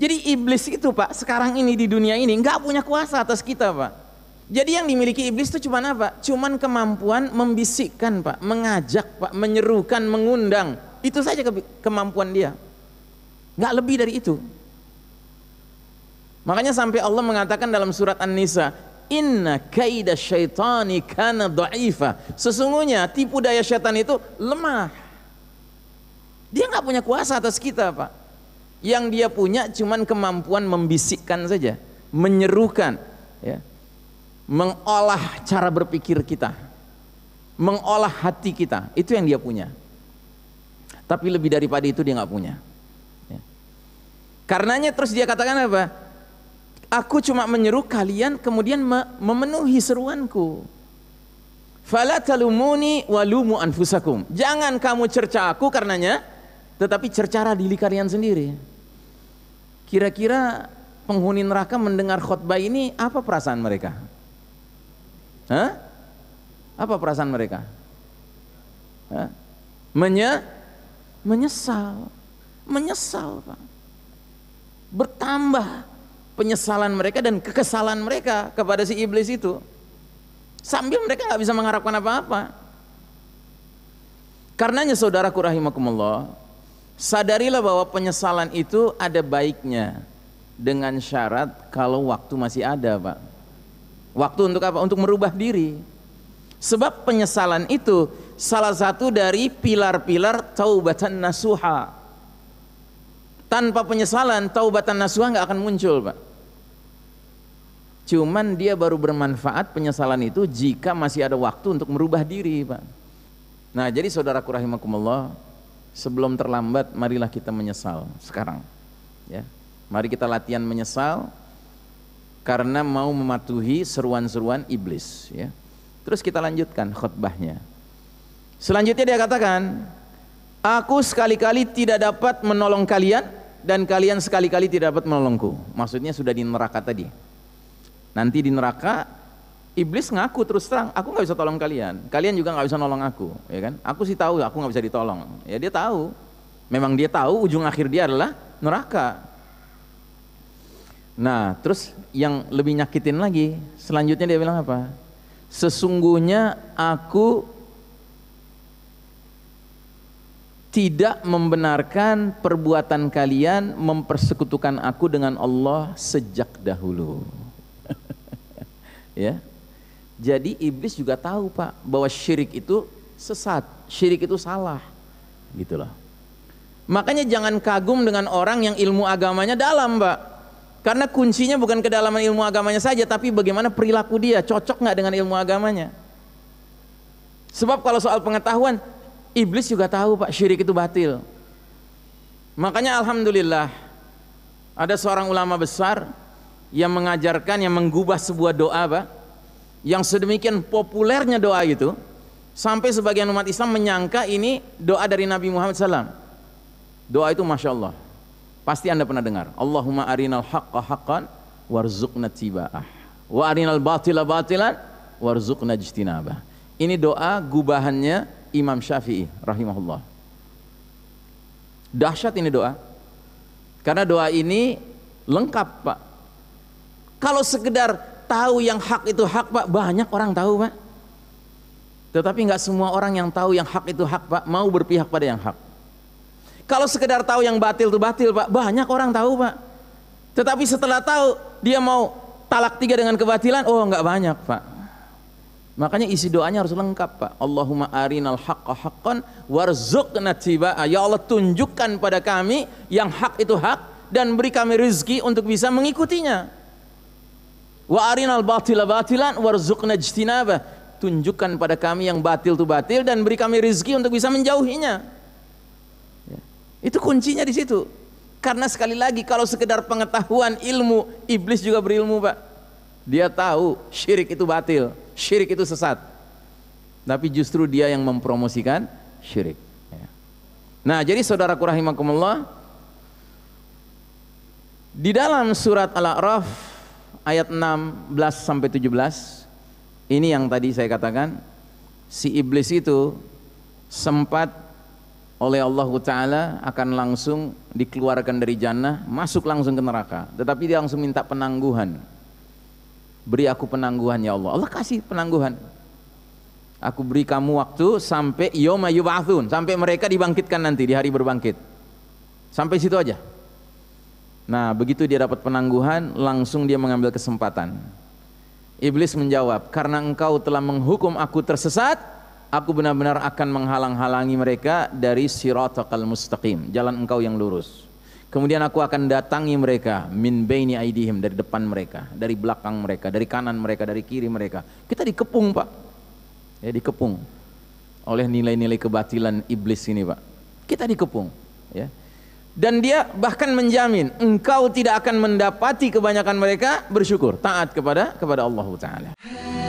Jadi iblis itu pak sekarang ini di dunia ini nggak punya kuasa atas kita pak. Jadi yang dimiliki iblis itu cuma apa? Cuman kemampuan membisikkan pak, mengajak pak, menyerukan, mengundang. Itu saja ke kemampuan dia. Nggak lebih dari itu. Makanya sampai Allah mengatakan dalam surat An-Nisa, Inna kaidah syaitani kana da'ifa. Sesungguhnya tipu daya syaitan itu lemah. Dia nggak punya kuasa atas kita pak. Yang dia punya cuma kemampuan membisikkan saja, menyerukan, ya. mengolah cara berpikir kita, mengolah hati kita. Itu yang dia punya. Tapi lebih daripada itu dia nggak punya. Ya. Karenanya terus dia katakan apa? Aku cuma menyeru kalian kemudian memenuhi seruanku. Fala talumuni walumu anfusakum. Jangan kamu cerca aku karenanya, tetapi cercara diri kalian sendiri. Kira-kira penghuni neraka mendengar khutbah ini apa perasaan mereka? Hah? Apa perasaan mereka? Menye menyesal, menyesal Pak. Bertambah penyesalan mereka dan kekesalan mereka kepada si iblis itu. Sambil mereka nggak bisa mengharapkan apa-apa. Karenanya saudaraku rahimakumullah, Sadarilah bahwa penyesalan itu ada baiknya dengan syarat kalau waktu masih ada, Pak. Waktu untuk apa? Untuk merubah diri. Sebab penyesalan itu salah satu dari pilar-pilar taubatan nasuha. Tanpa penyesalan taubatan nasuha nggak akan muncul, Pak. Cuman dia baru bermanfaat penyesalan itu jika masih ada waktu untuk merubah diri, Pak. Nah, jadi saudara rahimakumullah, sebelum terlambat marilah kita menyesal sekarang ya mari kita latihan menyesal karena mau mematuhi seruan-seruan iblis ya terus kita lanjutkan khutbahnya selanjutnya dia katakan aku sekali-kali tidak dapat menolong kalian dan kalian sekali-kali tidak dapat menolongku maksudnya sudah di neraka tadi nanti di neraka iblis ngaku terus terang aku nggak bisa tolong kalian kalian juga nggak bisa nolong aku ya kan aku sih tahu aku nggak bisa ditolong ya dia tahu memang dia tahu ujung akhir dia adalah neraka nah terus yang lebih nyakitin lagi selanjutnya dia bilang apa sesungguhnya aku tidak membenarkan perbuatan kalian mempersekutukan aku dengan Allah sejak dahulu ya jadi iblis juga tahu pak bahwa syirik itu sesat, syirik itu salah, gitulah. Makanya jangan kagum dengan orang yang ilmu agamanya dalam pak, karena kuncinya bukan kedalaman ilmu agamanya saja, tapi bagaimana perilaku dia cocok nggak dengan ilmu agamanya. Sebab kalau soal pengetahuan, iblis juga tahu pak syirik itu batil. Makanya alhamdulillah ada seorang ulama besar yang mengajarkan yang menggubah sebuah doa pak yang sedemikian populernya doa itu sampai sebagian umat Islam menyangka ini doa dari Nabi Muhammad SAW doa itu Masya Allah pasti anda pernah dengar Allahumma arinal haqqa haqqan warzuqna tiba'ah wa arinal batila batilan warzuqna jistinabah ini doa gubahannya Imam Syafi'i rahimahullah dahsyat ini doa karena doa ini lengkap pak kalau sekedar tahu yang hak itu hak pak banyak orang tahu pak tetapi nggak semua orang yang tahu yang hak itu hak pak mau berpihak pada yang hak kalau sekedar tahu yang batil itu batil pak banyak orang tahu pak tetapi setelah tahu dia mau talak tiga dengan kebatilan oh nggak banyak pak makanya isi doanya harus lengkap pak Allahumma arinal haqqa haqqan warzuqna tiba'a ya Allah tunjukkan pada kami yang hak itu hak dan beri kami rezeki untuk bisa mengikutinya Wa arinal batila batilan warzuqna ijtinabah. Tunjukkan pada kami yang batil itu batil dan beri kami rizki untuk bisa menjauhinya. Ya. Itu kuncinya di situ. Karena sekali lagi kalau sekedar pengetahuan ilmu, iblis juga berilmu, Pak. Dia tahu syirik itu batil, syirik itu sesat. Tapi justru dia yang mempromosikan syirik. Ya. Nah, jadi saudaraku rahimakumullah, di dalam surat Al-A'raf ayat 16 sampai 17 ini yang tadi saya katakan si iblis itu sempat oleh Allah Ta'ala akan langsung dikeluarkan dari jannah masuk langsung ke neraka tetapi dia langsung minta penangguhan beri aku penangguhan ya Allah Allah kasih penangguhan aku beri kamu waktu sampai yoma yubathun sampai mereka dibangkitkan nanti di hari berbangkit sampai situ aja Nah, begitu dia dapat penangguhan, langsung dia mengambil kesempatan. Iblis menjawab, "Karena engkau telah menghukum aku tersesat, aku benar-benar akan menghalang-halangi mereka dari siratal mustaqim, jalan engkau yang lurus. Kemudian aku akan datangi mereka min baini aidihim dari depan mereka, dari belakang mereka, dari kanan mereka, dari kiri mereka. Kita dikepung, Pak. Ya, dikepung oleh nilai-nilai kebatilan iblis ini, Pak. Kita dikepung, ya dan dia bahkan menjamin engkau tidak akan mendapati kebanyakan mereka bersyukur taat kepada kepada Allah taala.